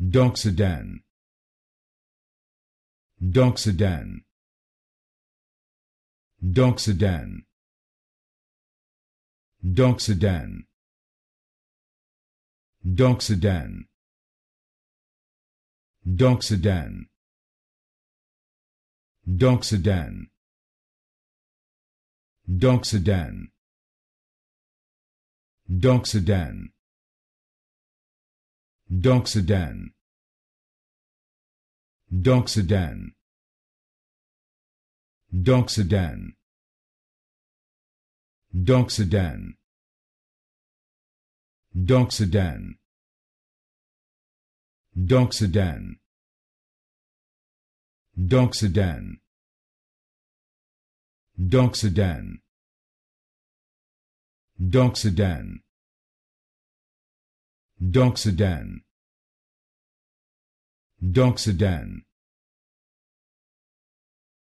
Doxodan. Doxodan. Doxodan. Doxodan. Doxodan. Doxodan. Doxodan. Doxodan. Doxodan. Donksedan. Donksedan. Donksedan. Donksedan. Donksedan. Donksedan. Donksedan. Donksedan. Donksedan. Donksedan. Sedan.